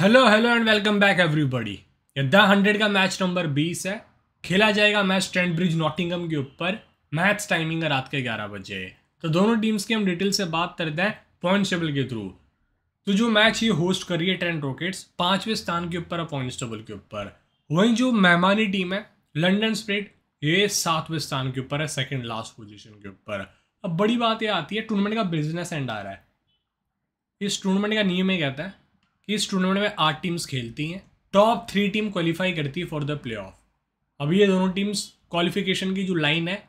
Hello hello and welcome back everybody the Hundred का match number बीस है खेला जाएगा मैच ट्रेंड ब्रिज नॉटिंगम के ऊपर मैच टाइमिंग है रात के ग्यारह बजे तो दोनों टीम्स की हम डिटेल से बात करते हैं पॉइंट टेबल के थ्रू तो जो मैच ये होस्ट कर रही है ट्रेंड रॉकेट्स पाँचवें स्थान के ऊपर है पॉइंट टेबल के ऊपर वहीं जो मेहमानी टीम है लंडन स्प्रिट ये सातवें स्थान के ऊपर है सेकेंड लास्ट पोजिशन के ऊपर अब बड़ी बात यह आती है टूर्नामेंट का बिजनेस एंड आ रहा है इस टूर्नामेंट का नियम ये कहता है कि इस टूर्नामेंट में आठ टीम्स खेलती हैं टॉप थ्री टीम क्वालिफाई करती है फॉर द प्ले ऑफ अभी ये दोनों टीम्स क्वालिफिकेशन की जो लाइन है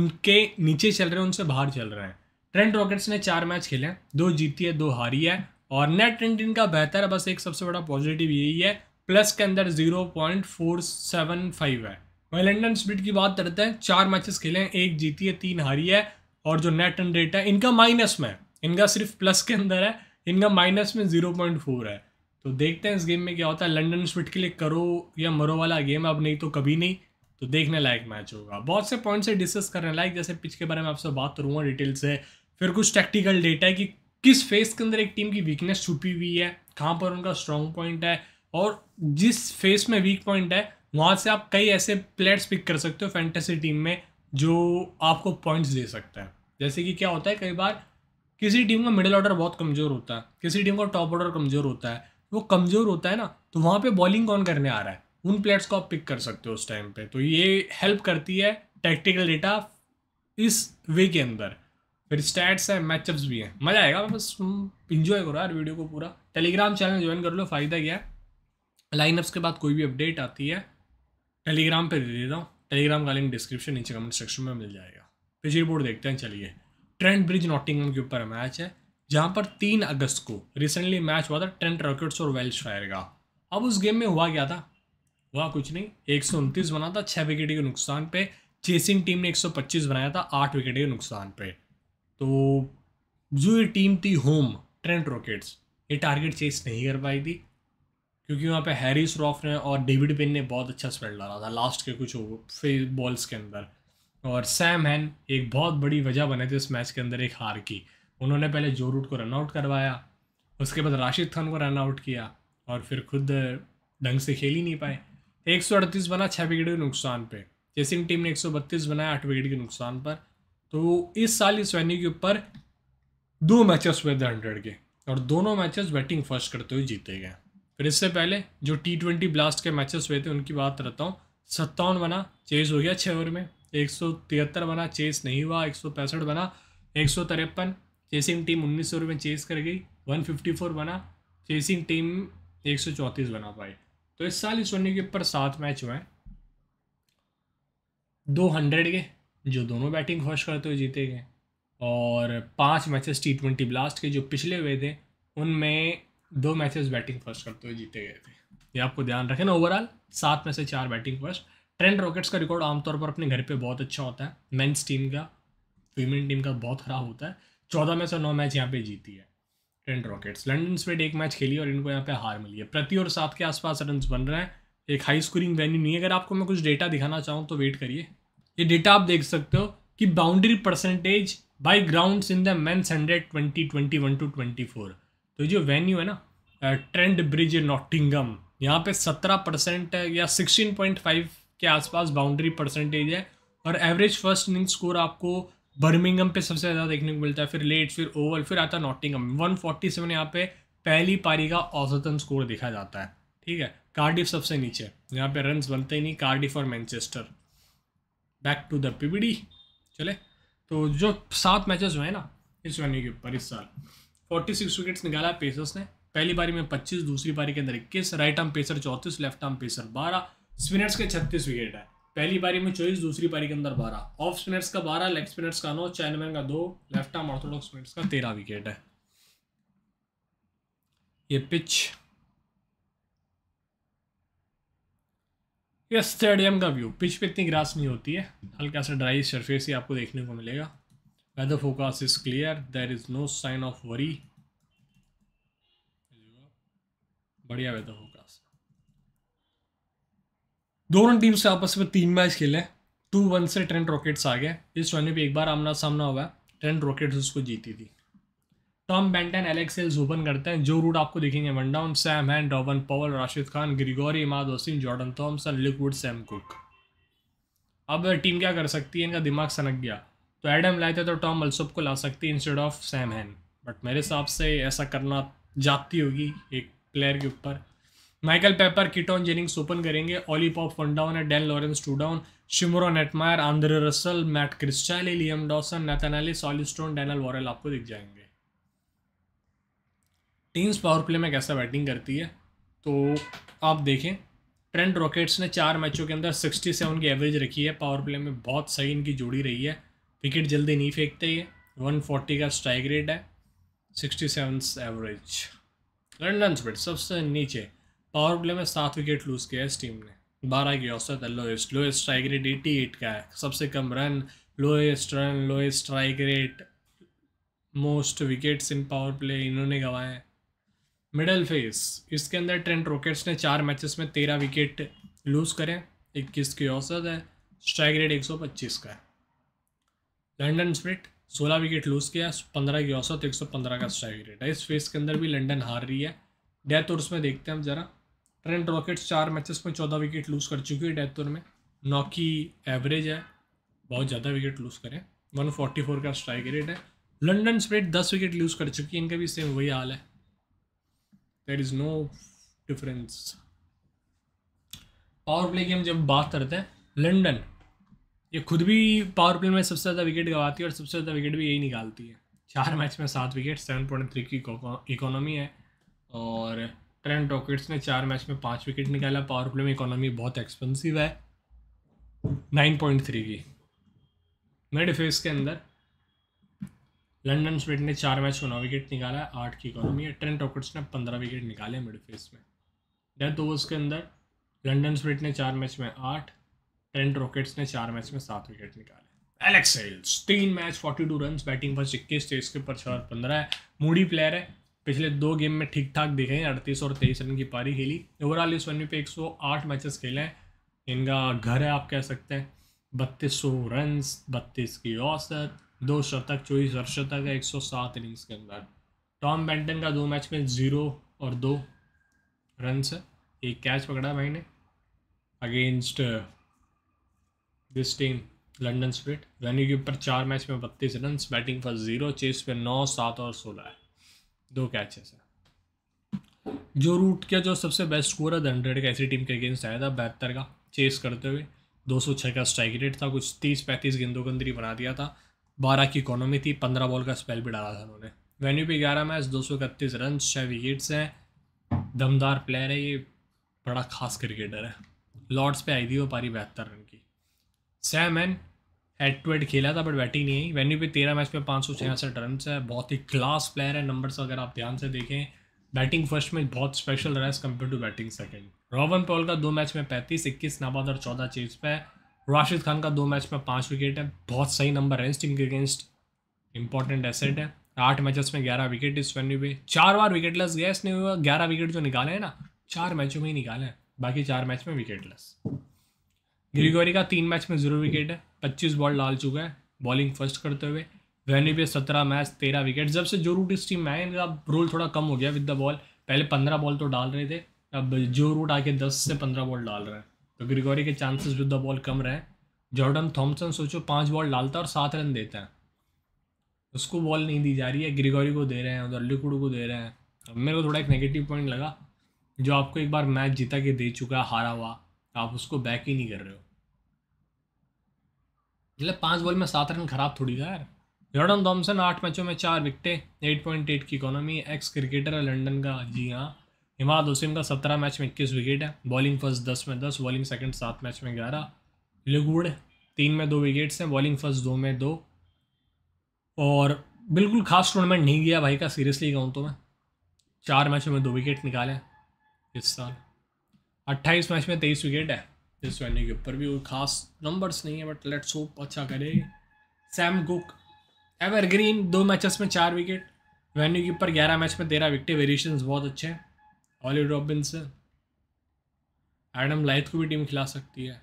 उनके नीचे चल रहे हैं उनसे बाहर चल रहे हैं ट्रेंट रॉकेट्स ने चार मैच खेले हैं दो जीती है दो हारी है और नेट ट्रेंड इनका बेहतर है बस एक सबसे बड़ा पॉजिटिव यही है प्लस के अंदर zero point four seven five है वहीं लंडन स्प्रिट की बात करते हैं चार मैचेस खेले हैं एक जीती है तीन हारी है और जो नेट एंड रेट है इनका माइनस में इनका सिर्फ प्लस के अंदर है इनका माइनस में ज़ीरो पॉइंट फोर है तो देखते हैं इस गेम में क्या होता है लंडन स्विट के लिए करो या मरो वाला गेम अब नहीं तो कभी नहीं तो देखने लायक मैच होगा बहुत से पॉइंट्स है डिस्कस करने लायक जैसे पिच के बारे में आपसे बात करूँगा डिटेल से फिर कुछ टैक्टिकल डेटा है कि किस फेस के अंदर एक टीम की वीकनेस छुपी हुई है कहाँ पर उनका स्ट्रॉन्ग पॉइंट है और जिस फेस में वीक पॉइंट है वहाँ से आप कई ऐसे प्लेयर्स पिक कर सकते हो फैंटेसी टीम में जो आपको पॉइंट्स दे सकते हैं जैसे कि क्या होता है कई बार किसी टीम का मिडिल ऑर्डर बहुत कमज़ोर होता है किसी टीम का टॉप ऑर्डर कमज़ोर होता है वो कमज़ोर होता है ना तो वहाँ पे बॉलिंग कौन करने आ रहा है उन प्लेयर्स को आप पिक कर सकते हो उस टाइम पे तो ये हेल्प करती है टैक्टिकल डेटा इस वे के अंदर फिर स्टैट्स हैं मैचअप्स भी हैं मज़ा आएगा बस इंजॉय करो यार वीडियो को पूरा टेलीग्राम चैनल ज्वाइन कर लो फ़ायदा क्या है लाइनअप्स के बाद कोई भी अपडेट आती है टेलीग्राम पर दे देता हूँ टेलीग्राम का लिंक डिस्क्रिप्शन नीचे कमेंट सेक्शन में मिल जाएगा पिछली रिपोर्ट देखते हैं चलिए ट्रेंट ब्रिज नॉटिंगम के ऊपर मैच है जहाँ पर तीन अगस्त को रिसेंटली मैच हुआ था ट्रेंट रॉकेट्स और वेल्स फायर का अब उस गेम में हुआ क्या था हुआ कुछ नहीं एक बना था छः विकेट के नुकसान पे चेसिंग टीम ने 125 बनाया था आठ विकेट के नुकसान पे तो जो ये टीम थी होम ट्रेंट रॉकेट्स ये टारगेट चेस नहीं कर पाई थी क्योंकि वहाँ पे हैरिस रॉफ ने और डेविड पिन ने बहुत अच्छा स्पेल डाला था लास्ट के कुछ बॉल्स के अंदर और सैम हैन एक बहुत बड़ी वजह बने थे उस मैच के अंदर एक हार की उन्होंने पहले जो रूट को रनआउट करवाया उसके बाद राशिद खान को रनआउट किया और फिर खुद ढंग से खेल ही नहीं पाए एक सौ अड़तीस बना छः विकेट के नुकसान पर चेसिंग टीम ने एक सौ बत्तीस बनाया आठ विकेट के नुकसान पर तो इस साल इस वेन्यू के ऊपर दो मैचेस हुए थे हंड्रेड के और दोनों मैचेस बैटिंग फर्स्ट करते हुए जीते गए फिर इससे पहले जो टी ट्वेंटी ब्लास्ट के मैचेस हुए थे उनकी बात करता हूँ सत्तावन बना चेज हो गया छः ओवर में एक सौ तिहत्तर बना चेस नहीं हुआ एक सौ पैंसठ बना एक सौ तिरपन चेसिंग टीम उन्नीस सौ रुपये चेस कर गई वन फिफ्टी फोर बना चेसिंग टीम एक सौ चौंतीस बना पाई तो इस साल इस वनडे के ऊपर सात मैच हुए हैं दो हंड्रेड के जो दोनों बैटिंग होश करते हुए जीते गए और पांच मैचेस टी ट्वेंटी ब्लास्ट के जो पिछले हुए थे उनमें दो मैचेस बैटिंग फर्स्ट करते हुए जीते गए थे ये आपको ध्यान रखें ना ओवरऑल सात में से चार बैटिंग फर्स्ट ट्रेंड रॉकेट्स का रिकॉर्ड आमतौर पर अपने घर पे बहुत अच्छा होता है मेंस टीम का वीमेन टीम का बहुत खराब होता है चौदह में से नौ मैच यहाँ पे जीती है ट्रेंड रॉकेट्स लंडन स्पेड एक मैच खेली और इनको यहाँ पे हार मिली है प्रति और सात के आसपास रन बन रहे हैं एक हाई स्कोरिंग वैन्यू नहीं है अगर आपको मैं कुछ डेटा दिखाना चाहूँ तो वेट करिए ये डेटा आप देख सकते हो कि boundary percentage by ground in the men's hundred twenty twenty one to twenty four तो जो वेन्यू है ना ट्रेंड ब्रिज नॉटिंगम यहाँ पे सत्रह परसेंट या सिक्सटीन पॉइंट फाइव के आसपास बाउंड्री परसेंटेज है और एवरेज फर्स्ट इनिंग स्कोर आपको बर्मिंगम पे सबसे ज़्यादा देखने को मिलता है फिर लेट फिर ओवल फिर आता है नॉटिंगम सेवन यहाँ पे पहली पारी का औसतन स्कोर देखा जाता है ठीक है कार्डिफ सबसे नीचे यहाँ पे रन बनते ही नहीं कार्डिफ और मैनचेस्टर बैक टू द पीबीडी चले तो जो सात मैचेस हुए ना इस वेन्यू के ऊपर इस साल फोर्टी सिक्स विकेट्स निकाला पेसर्स ने पहली बारी में पच्चीस दूसरी बारी के अंदर इक्कीस राइट आर्म पेसर चौंतीस लेफ्ट आर्म पेसर बारह स्पिनर्स के छत्तीस विकेट है पहली पारी में चौबीस दूसरी पारी के अंदर बारह ऑफ स्पिनर्स का बारह लेग स्पिनर्स का नौ चाइनामैन का दो लेफ्ट आर्म ऑर्थोडॉक्स स्पिनर्स का तेरह विकेट है ये पिच ये स्टेडियम का व्यू पिच पे इतनी ग्रास नहीं होती है हल्का सा ड्राई सरफेस ही आपको देखने को मिलेगा weather forecast is clear there is no sign of worry बढ़िया वेदर दोनों टीम्स से आपस में तीन मैच खेले टू वन से ट्रेंट रॉकेट्स आ गए इस टॉर्नी पे एक बार आमना सामना हुआ ट्रेंट रॉकेट्स उसको जीती थी Tom Banton Alex Hales open करते हैं जो रूट आपको देखेंगे one down Sam Hain Rovman Powell Rashid Khan Gregory Imad Wasim Jordan Thomson Luke Wood Sam Cook अब टीम क्या कर सकती है इनका दिमाग सनक गया तो एडम लाए थे तो टॉम अल्सोप को ला सकती है instead of Sam Hain but मेरे हिसाब से ऐसा करना जाती होगी एक प्लेयर के ऊपर Michael Pepper Keaton Jennings open करेंगे ऑलीपॉप पॉप फंडाउन है Dan Lawrence two down Shimron Hetmyer Andre Russell Matt Critchley Liam Dawson नेथानाली सॉलिस्टोन डैनल वॉरल आपको दिख जाएंगे टीम्स पावर प्ले में कैसा बैटिंग करती है तो आप देखें ट्रेंड रॉकेट्स ने चार मैचों के अंदर 67 की एवरेज रखी है पावर प्ले में बहुत सही इनकी जोड़ी रही है विकेट जल्दी नहीं फेंकते ये 140 का स्ट्राइक रेट है 67 एवरेज लंडन स्पिट सबसे नीचे पावर प्ले में सात विकेट लूज़ किया इस टीम ने बारह की औसत है lowest lowest strike rate eighty eight का है सबसे कम run lowest run lowest strike rate most wickets in power play इन्होंने गंवाए हैं मिडल फेस इसके अंदर ट्रेंट रॉकेट्स ने चार मैचेस में तेरह विकेट लूज़ करें इक्कीस की औसत है स्ट्राइक रेट एक सौ पच्चीस का है लंडन स्प्रिट सोलह विकेट लूज़ किया पंद्रह की औसत एक सौ पंद्रह का स्ट्राइक रेट है इस फेस के अंदर भी लंडन हार रही है डेथ और उसमें देखते हैं हम ज़रा ट्रेंट रॉकेट्स चार मैचेस में चौदह विकेट लूज़ कर चुकी है डेथ में नॉकी एवरेज है बहुत ज़्यादा विकेट लूज़ करें वन फोर्टी फोर का स्ट्राइक रेट है लंडन स्प्रेड दस विकेट लूज़ कर चुकी है इनका भी सेम वही हाल है there is no difference power play की हम जब बात करते हैं लंडन ये खुद भी पावर प्ले में सबसे ज़्यादा विकेट गवाती है और सबसे ज़्यादा विकेट भी यही निकालती है चार मैच में सात विकेट सेवन पॉइंट थ्री की इकोनॉमी है और ट्रेंट रॉकेट्स ने चार मैच में पाँच विकेट निकाला पावर प्ले में इकोनॉमी बहुत एक्सपेंसिव है नाइन पॉइंट थ्री की मिड फेस के अंदर लंडन स्मिट ने चार मैच में नौ विकेट निकाला है आठ की इकोनॉमी है ट्रेंट रॉकेट्स ने पंद्रह विकेट निकाले मिड फेस में डेथ ओवर्स के अंदर लंडन स्मिट ने चार मैच में आठ ट्रेंट रॉकेट्स ने चार मैच में सात विकेट निकाले एलेक्स एल्स तीन match forty two run batting first इक्कीस तेईस के पर छः और पंद्रह है मूडी प्लेयर है पिछले दो गेम में ठीक ठाक दिखे हैं अड़तीस और तेईस रन की पारी खेली ओवरऑल इस वनवी पे एक सौ आठ मैचेस खेले हैं इनका घर है आप कह सकते हैं बत्तीस सौ रन बत्तीस की औसत दो शतक चौबीस शतक है एक सौ सात इनिंग्स के अंदर टॉम बैंटन का दो मैच में ज़ीरो और दो रन है एक कैच पकड़ा भाई ने against this team London Spirit running के ऊपर चार मैच में बत्तीस रन बैटिंग पर जीरो चेस पे नौ सात और सोलह है दो कैचेस है जो रूट का जो सबसे बेस्ट स्कोर है हंड्रेड का ऐसी टीम के अगेंस्ट आया था बहत्तर का चेस करते हुए दो सौ छः का स्ट्राइक रेट था कुछ तीस पैंतीस गेंदों अंदर ही बना दिया था बारह की इकोनॉमी थी पंद्रह बॉल का स्पेल भी डाला था उन्होंने वेन्यू पे ग्यारह मैच दो सौ इकतीस रन छः विकेट्स हैं दमदार प्लेयर है ये बड़ा खास क्रिकेटर है लॉर्ड्स पे आई थी वो पारी बहत्तर रन की Sam Hain at two eight खेला था बट बैटिंग नहीं आई वेन्यू पे तेरह मैच में पाँच सौ छियासठ रन है बहुत ही क्लास प्लेयर है नंबर्स अगर आप ध्यान से देखें बैटिंग फर्स्ट में बहुत स्पेशल रहा है compare to batting second Robin Paul का दो मैच में पैंतीस इक्कीस नाबाद और चौदह चेज पे राशिद खान का दो मैच में पाँच विकेट है बहुत सही नंबर है इस टीम के अगेंस्ट इंपॉर्टेंट एसेट है आठ मैचेस में ग्यारह विकेट इस वेन्यू पे चार बार विकेटलेस गया इसने ग्यारह विकेट जो निकाले हैं ना चार मैचों में ही निकाले हैं बाकी चार मैच में विकेटलेस ग्रिगोरी का तीन मैच में जीरो विकेट hmm. है पच्चीस बॉल डाल चुका है बॉलिंग फर्स्ट करते हुए वैनी पे सत्रह मैच तेरह विकेट जब से जो रूट इस टीम में आए इनका रोल थोड़ा कम हो गया विद द बॉल पहले पंद्रह बॉल तो डाल रहे थे अब जो रूट आके दस से पंद्रह बॉल डाल रहे हैं तो ग्रिगोरी के चांसेस विद द बॉल कम रहे जॉर्डन थॉमसन सोचो पाँच बॉल डालता और सात रन देता है उसको बॉल नहीं दी जा रही है ग्रिगोरी को दे रहे हैं उधर लिकुड को दे रहे हैं मेरे को थोड़ा एक नेगेटिव पॉइंट लगा जो आपको एक बार मैच जीता के दे चुका है हारा हुआ तो आप उसको बैक ही नहीं कर रहे हो मतलब पाँच बॉल में सात रन खराब थोड़ी था यार जॉर्डन थॉम्सन आठ मैचों में चार विकटे एट पॉइंट एट की इकोनॉमी एक्स क्रिकेटर है लंडन का जी हाँ हिमाद हुसैन का सत्रह मैच में इक्कीस विकेट है बॉलिंग फर्स्ट दस में दस बॉलिंग सेकंड सात मैच में ग्यारह लिगवुड तीन में दो विकेट्स हैं बॉलिंग फर्स्ट दो में दो और बिल्कुल खास टूर्नामेंट नहीं गया भाई का सीरियसली कहूँ तो मैं चार मैचों में दो विकेट निकाले इस साल अट्ठाईस मैच में तेईस विकेट है इस वेन्यू के ऊपर भी कोई खास नंबर्स नहीं है बट लेट्स होप अच्छा करे सैम कुक एवरग्रीन दो मैचेस में चार विकेट वेन्यू के ऊपर ग्यारह मैच में तेरह विकेट वेरिएशन बहुत अच्छे हैं ऑलिव रॉबिन्स एडम लाइथ को भी टीम खिला सकती है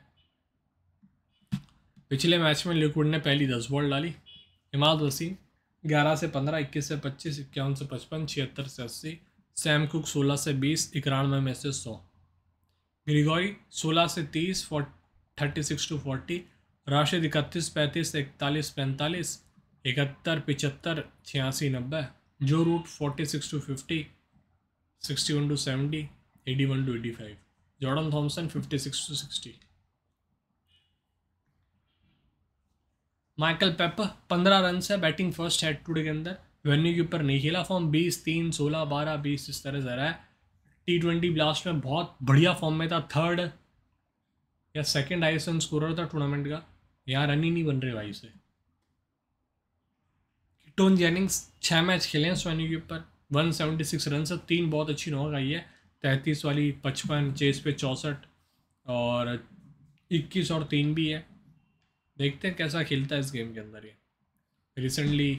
पिछले मैच में लिक्विड ने पहली दस बॉल डाली इमाद वसीम ग्यारह से पंद्रह इक्कीस से पच्चीस इक्यावन से पचपन छिहत्तर से अस्सी सैम कुक सोलह से बीस इकरानवे में से सौ ग्रिगोरी 16 से 30 थर्टी 36 टू 40 राशिद इकतीस पैंतीस इकतालीस पैंतालीस इकहत्तर पिचहत्तर छियासी नब्बे Joe Root forty six two fifty sixty one two seventy eighty one two eighty five Jordan Thompson fifty six two sixty Michael Pep पंद्रह रन से बैटिंग फर्स्ट है टूडे के अंदर वेन्यू के ऊपर नहीं खेला फॉर्म बीस तीन सोलह बारह बीस इस तरह से रहा है टी ट्वेंटी ब्लास्ट में बहुत बढ़िया फॉर्म में था थर्ड या second I S N score था टूर्नामेंट का यहाँ रन ही नहीं बन रहे भाई से टोन जेनिंग्स छः मैच खेले हैं सोनी के ऊपर वन सेवेंटी सिक्स रन से तीन बहुत अच्छी नौक आई है तैंतीस वाली पचपन चेस पे चौंसठ और इक्कीस और तीन भी है देखते हैं कैसा खेलता है इस गेम के अंदर ये recently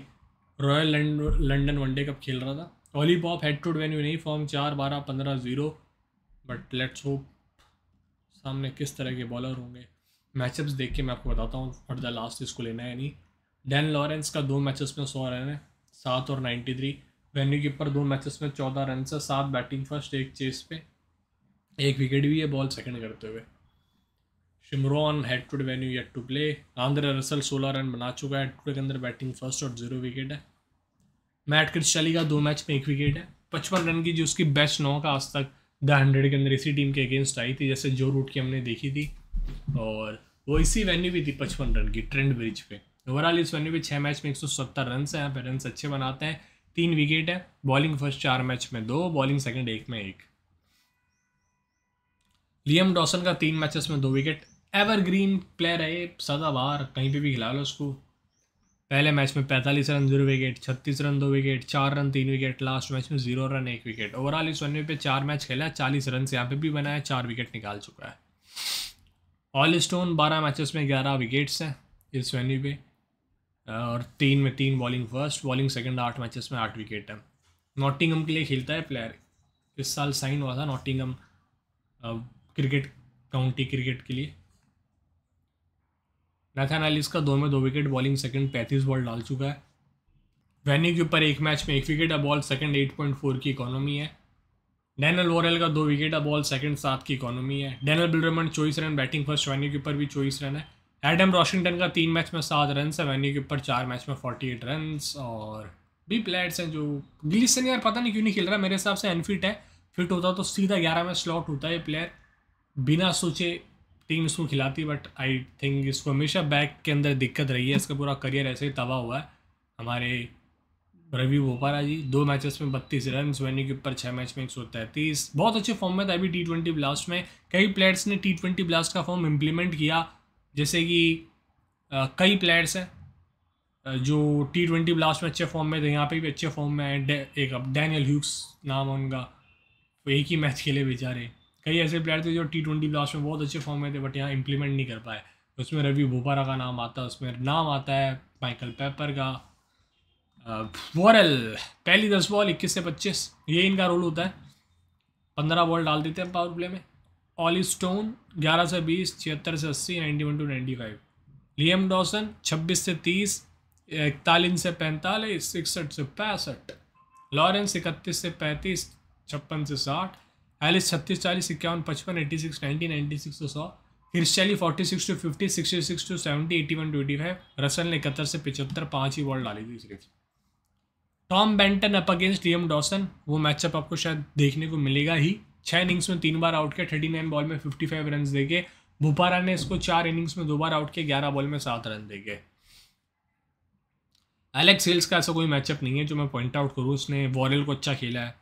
Royal London one day Cup खेल रहा था Ollie Pope head to venue नहीं फॉर्म चार बारह पंद्रह जीरो बट लेट्स होप सामने किस तरह के बॉलर होंगे मैचअप्स देख के मैं आपको बताता हूँ फॉर द लास्ट इसको लेना है नहीं डैन लॉरेंस का दो मैचेस में सौ रन है सात और नाइन्टी थ्री वेन्यू कीपर दो मैचेस में चौदह रन है सात बैटिंग फर्स्ट एक चेस पे एक विकेट भी है बॉल सेकंड करते हुए Shimron head to venue yet to play Andre Russell सोलह रन बना चुका है हेड टू के अंदर बैटिंग फर्स्ट और जीरो विकेट है मैट क्रिस्टली का दो मैच में एक विकेट है पचपन रन की जो उसकी बेस्ट नॉक आज तक द हंड्रेड के अंदर इसी टीम के अगेंस्ट आई थी जैसे जो रूट की हमने देखी थी और वो इसी वेन्यू भी थी पचपन रन की ट्रेंड ब्रिज पे ओवरऑल इस वेन्यू पे छः मैच में एक सौ सत्तर रन है यहाँ पे रन अच्छे बनाते हैं तीन विकेट है बॉलिंग फर्स्ट चार मैच में दो बॉलिंग सेकेंड एक में एक लियम डॉसन का तीन मैचेस में दो विकेट एवरग्रीन प्लेयर है सदाबार कहीं पे भी खिला लो उसको पहले मैच में 45 रन जीरो विकेट 36 रन दो विकेट चार रन तीन विकेट लास्ट मैच में जीरो रन एक विकेट ओवरऑल इस वनवे पे चार मैच खेला है चालीस रन से यहाँ पे भी बनाया चार विकेट निकाल चुका है ऑल स्टोन बारह मैचेस में ग्यारह विकेट्स हैं इस वनवे पे और तीन में तीन बॉलिंग फर्स्ट बॉलिंग सेकेंड आठ मैचेस में आठ विकेट है नॉटिंगम के लिए खेलता है प्लेयर इस साल साइन हुआ था नॉटिंगम क्रिकेट काउंटी क्रिकेट के लिए नथन एलिस का दो में दो विकेट बॉलिंग सेकंड पैंतीस बॉल डाल चुका है वैनी के ऊपर एक मैच में एक wicket uh ball second four की इकोनॉमी है डैनल वॉरल का दो विकेट अ बॉल सेकंड सात की इकोनॉमी है डैनल बिलरमन चौबीस रन बैटिंग फर्स्ट वेन्यू के ऊपर भी चौबीस रन है एडम रॉशिंगटन का तीन मैच में सात रन है वैनी के ऊपर चार मैच में फोर्टी एट रन और भी प्लेयर्स हैं जो गिलिसन यार पता नहीं क्यों नहीं खेल रहा मेरे हिसाब से अनफिट है फिट होता तो सीधा ग्यारह में स्लॉट होता है प्लेयर बिना सोचे टीम इसको खिलाती बट आई थिंक इसको हमेशा बैक के अंदर दिक्कत रही है इसका पूरा करियर ऐसे ही तबाह हुआ है हमारे रवि भोपारा जी दो मैचेस में बत्तीस रन वेन्यू के ऊपर छः मैच में एक सौ तैंतीस बहुत अच्छे फॉर्म में था अभी टी ट्वेंटी ब्लास्ट में कई प्लेयर्स ने टी ट्वेंटी ब्लास्ट का फॉर्म इम्प्लीमेंट किया जैसे कि कई प्लेयर्स हैं जो टी ट्वेंटी ब्लास्ट में अच्छे फॉर्म में थे यहाँ पे भी अच्छे फॉर्म में आए एक अब डैनियल ह्यूक्स नाम है उनका वो एक ही मैच खेले बेचारे कई ऐसे प्लेयर थे जो टी ट्वेंटी ब्लास्ट में बहुत अच्छे फॉर्म में थे बट यहाँ इम्प्लीमेंट नहीं कर पाए उसमें रवि भोपारा का नाम आता है उसमें नाम आता है माइकल पेपर का वॉरल पहली दस बॉल इक्कीस से पच्चीस ये इनका रोल होता है पंद्रह बॉल डाल देते हैं पावर प्ले में ऑली स्टोन ग्यारह से बीस छिहत्तर से अस्सी ninety one two ninety five Liam Dawson छब्बीस से तीस इकतालीस से पैंतालीस इकसठ से पैंसठ लॉरेंस इकतीस से पैंतीस छप्पन से साठ एलिस छत्तीस चालीस इक्यावन पचपन eighty six ninety ninety six two सौ हिर्शली forty six two fifty sixty six two seventy eighty one twenty five Russell ने इकहत्तर से पिछहत्तर पाँच ही बॉल डाली थी series Tom Banton up against DM Dawson वो मैचअप आपको शायद देखने को मिलेगा ही छः इनिंग्स में तीन बार आउट किया थर्टी नाइन बॉल में फिफ्टी फाइव रन के भोपारा ने इसको चार इनिंग्स में दो बार आउट किया ग्यारह बॉल में सात रन के एलेक्स हिल्स का ऐसा कोई मैचअप नहीं है जो मैं पॉइंट आउट करूँ उसने वॉरल को अच्छा खेला है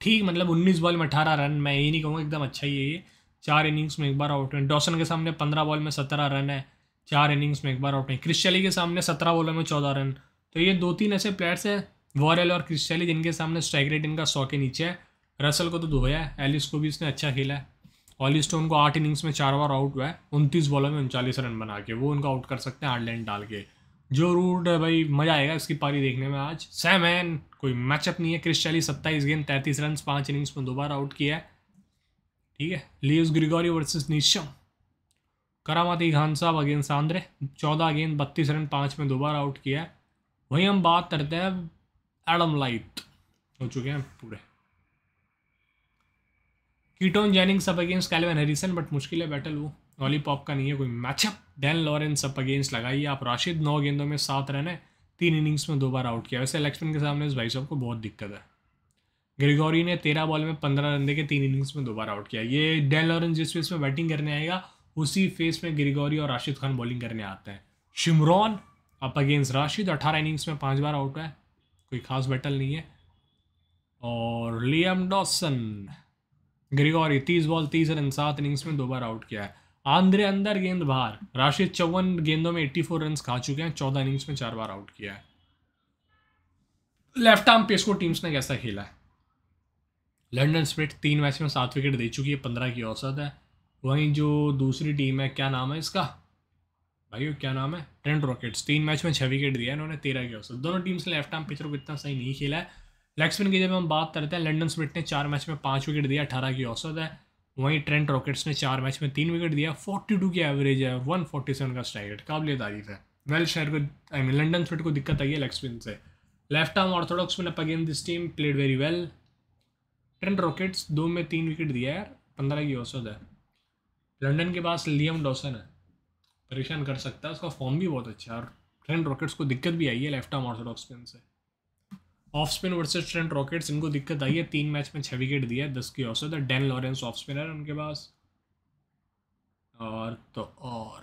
ठीक मतलब उन्नीस बॉल में अठारह रन मैं यही नहीं कहूँगा एकदम अच्छा ही है ये चार इनिंग्स में एक बार आउट हुए डॉसन के सामने पंद्रह बॉल में सत्रह रन है चार इनिंग्स में एक बार आउट हुए क्रिस्चली के सामने सत्रह बॉलों में चौदह रन तो ये दो तीन ऐसे प्लेयर्स हैं वॉरल और क्रिस्टली जिनके सामने स्ट्राइक रेट इनका सौ के नीचे है रसल को तो धोया है एलिस को भी इसने अच्छा खेला है ऑली स्टोन को आठ इनिंग्स में चार बार आउट हुआ है उनतीस बॉलों में उनचालीस रन बना के वो उनको आउट कर सकते हैं आठ डाल के जो है भाई मज़ा आएगा उसकी पारी देखने में आज सैम एन कोई मैचअप नहीं है क्रिस चैली सत्ताईस गेंद तैंतीस रन पाँच इनिंग्स में दोबारा आउट किया है ठीक है लियस ग्रिगोरी वर्सेस निशम करामाती खान साहब अगेंस्ट आंद्रे चौदह गेंद बत्तीस रन पाँच में दोबारा आउट किया है वहीं हम बात करते हैं एडम लाइट हो चुके हैं पूरे कीटोन जैनिंग सब अगेंस्ट कैलवन हेरिसन बट मुश्किल है बैटल वो लॉलीपॉप का नहीं है कोई matchup Dan Lawrence up against लगाइए आप राशिद नौ गेंदों में सात रन है तीन इनिंग्स में दो बार आउट किया वैसे लक्ष्मण के सामने इस भाई साहब को बहुत दिक्कत है ग्रिगोरी ने तेरह बॉल में पंद्रह रन देके तीन इनिंग्स में दो बार आउट किया ये डैन लॉरेंस जिस फेस में बैटिंग करने आएगा उसी फेस में ग्रिगोरी और राशिद खान बॉलिंग करने आते हैं शिमरॉन अप अगेंस्ट राशिद अठारह इनिंग्स में पाँच बार आउट है कोई खास बैटल नहीं है और लियम डॉसन ग्रिगोरी तीस बॉल तीस रन सात इनिंग्स में दो बार आउट किया है आंध्र अंदर गेंद बाहर राशिद चौवन गेंदों में एट्टी फोर रन खा चुके हैं चौदह इनिंग्स में चार बार आउट किया है लेफ्ट आर्म पेस को टीम्स ने कैसा खेला है लंडन स्प्रिट तीन मैच में सात विकेट दे चुकी है पंद्रह की औसत है वहीं जो दूसरी टीम है क्या नाम है इसका भाई क्या नाम है ट्रेंट रॉकेट्स तीन मैच में छः विकेट दिया है इन्होंने तेरह की औसत दोनों टीम्स ने लेफ्ट आर्म पिचर को इतना सही नहीं खेला है लेग स्पिन की जब हम बात करते हैं लंडन स्प्रिट ने चार मैच में पाँच विकेट दिया अठारह की औसत है वहीं ट्रेंट रॉकेट्स ने चार मैच में तीन विकेट दिया टू की एवरेज है वन फोर्टी सेवन का स्ट्राइक रेट काबिल तारीफ है वेल शहर को आई मीन लंडन फिट को दिक्कत आई है लेग स्पिन से लेफ्ट आर्म ऑर्थोडॉक्स में again this team played very well Trent Rockets दो में तीन विकेट दिया यार पंद्रह की औसत है लंडन के पास लियम डॉसन है परेशान कर सकता है उसका फॉर्म भी बहुत अच्छा है और ट्रेंट रॉकेट्स को दिक्कत भी आई है लेफ्ट आर्म ऑर्थोडॉक्स स्पिन से off spin versus Trent Rockets इनको दिक्कत आई है तीन मैच में छः विकेट दिया है दस की औसत है डेन लॉरेंस ऑफ स्पिनर उनके पास और तो और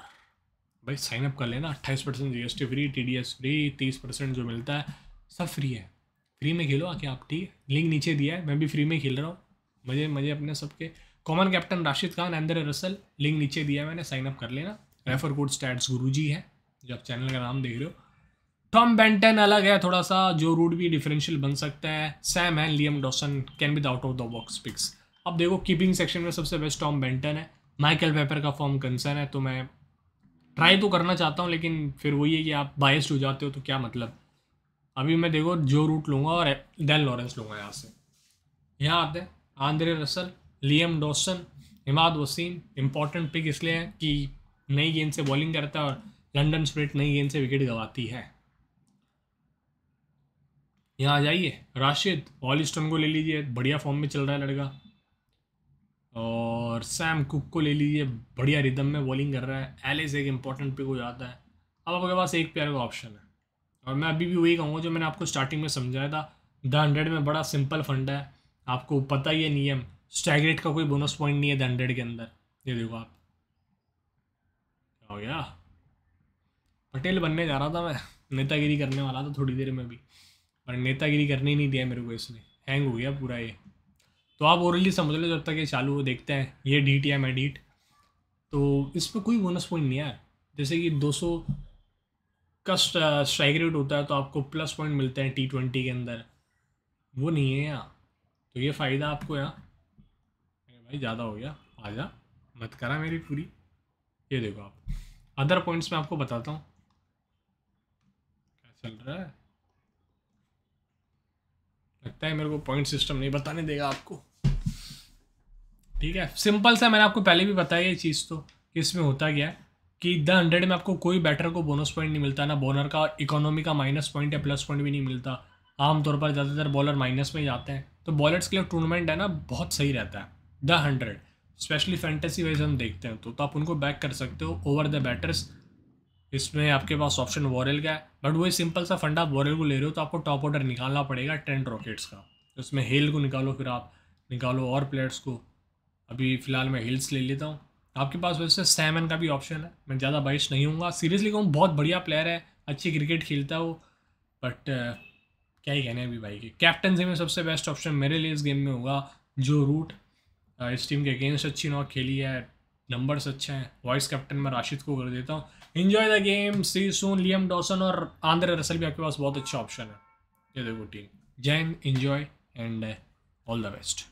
भाई साइन अप कर लेना अट्ठाईस percent G S T free T D S free तीस परसेंट जो मिलता है सब फ्री है फ्री में खेलो आके आप ठीक है लिंक नीचे दिया है मैं भी फ्री में खेल रहा हूँ मज़े मज़े अपने सबके कॉमन कैप्टन राशिद खान अंदर रसल लिंक नीचे दिया है मैंने साइन अप कर लेना रेफर कोड स्टैट्स जी है जो आप चैनल का नाम देख रहे हो टॉम बेंटन अलग है थोड़ा सा जो रूट भी डिफरेंशियल बन सकता है सैम है Liam Dawson can be the out of the box picks अब देखो कीपिंग सेक्शन में सबसे बेस्ट टॉम बेंटन है माइकल पेपर का फॉर्म कंसर्न है तो मैं ट्राई तो करना चाहता हूँ लेकिन फिर वही है कि आप बायस्ड हो जाते हो तो क्या मतलब अभी मैं देखो जो रूट लूँगा और डेन लॉरेंस लूँगा यहाँ से यहाँ आते हैं Andre Russell Liam Dawson Imad Wasim important pick इसलिए है कि नई गेंद से बॉलिंग करता है और लंडन स्प्रिट नई गेंद से विकेट गवाती है यहाँ आ जाइए राशिद ऑल स्टोन को ले लीजिए बढ़िया फॉर्म में चल रहा है लड़का और सैम कुक को ले लीजिए बढ़िया रिदम में बॉलिंग कर रहा है एलिस एक इंपॉर्टेंट पिक हो जाता है अब आपके पास एक प्यार का ऑप्शन है और मैं अभी भी वही कहूँगा जो मैंने आपको स्टार्टिंग में समझाया था द हंड्रेड में बड़ा सिंपल फंड है आपको पता ही है नियम स्टैगरेट का कोई बोनस पॉइंट नहीं है द हंड्रेड के अंदर ये देखो आप क्या हो गया पटेल बनने जा रहा था मैं नेतागिरी करने वाला था थोड़ी देर में भी और नेतागिरी करने ही नहीं दिया मेरे को इसने हैंग हो गया पूरा ये तो आप ओरली समझ लो जब तक ये चालू हो देखते हैं ये डीट या मैं डीट तो इस पर कोई बोनस पॉइंट नहीं यार जैसे कि 200 का स्ट्राइक रेट होता है तो आपको प्लस पॉइंट मिलते हैं टी ट्वेंटी के अंदर वो नहीं है यहाँ तो ये फ़ायदा आपको यहाँ भाई ज़्यादा हो गया आ जा मत करा मेरी पूरी ये देखो आप अदर पॉइंट्स में आपको बताता हूँ क्या चल रहा है लगता है मेरे को पॉइंट सिस्टम नहीं बताने देगा आपको ठीक है सिंपल सा मैंने आपको पहले भी बताया ये चीज़ तो इसमें होता क्या है कि द हंड्रेड में आपको कोई बैटर को बोनस पॉइंट नहीं मिलता ना बॉलर का इकोनॉमी का माइनस पॉइंट या प्लस पॉइंट भी नहीं मिलता आमतौर पर ज़्यादातर बॉलर माइनस में जाते हैं तो बॉलर्स के लिए टूर्नामेंट है ना बहुत सही रहता है the hundred specially fantasy wise हम देखते हैं तो, तो आप उनको बैक कर सकते हो ओवर द बैटर्स इसमें आपके पास ऑप्शन वॉरल का है बट वही सिंपल सा फंडा बोरेल को ले रहे हो तो आपको टॉप ऑर्डर निकालना पड़ेगा टेंट रॉकेट्स का तो उसमें हेल को निकालो फिर आप निकालो और प्लेयर्स को अभी फ़िलहाल मैं हिल्स ले लेता हूँ आपके पास वैसे सैमन का भी ऑप्शन है मैं ज़्यादा बाइश नहीं हूँ सीरियसली कहूँ बहुत बढ़िया प्लेयर है अच्छी क्रिकेट खेलता है वो बट क्या ही कहने अभी भाई के कैप्टनसी में सबसे बेस्ट ऑप्शन मेरे लिए इस गेम में होगा जो रूट इस टीम के अगेंस्ट अच्छी नॉक खेली है नंबर्स अच्छे हैं वाइस कैप्टन मैं राशिद को कर देता हूँ enjoy the game see soon Liam Dawson और आंध्र रसल भी आपके पास बहुत अच्छा ऑप्शन है ये देखो टीम जैन enjoy and all the best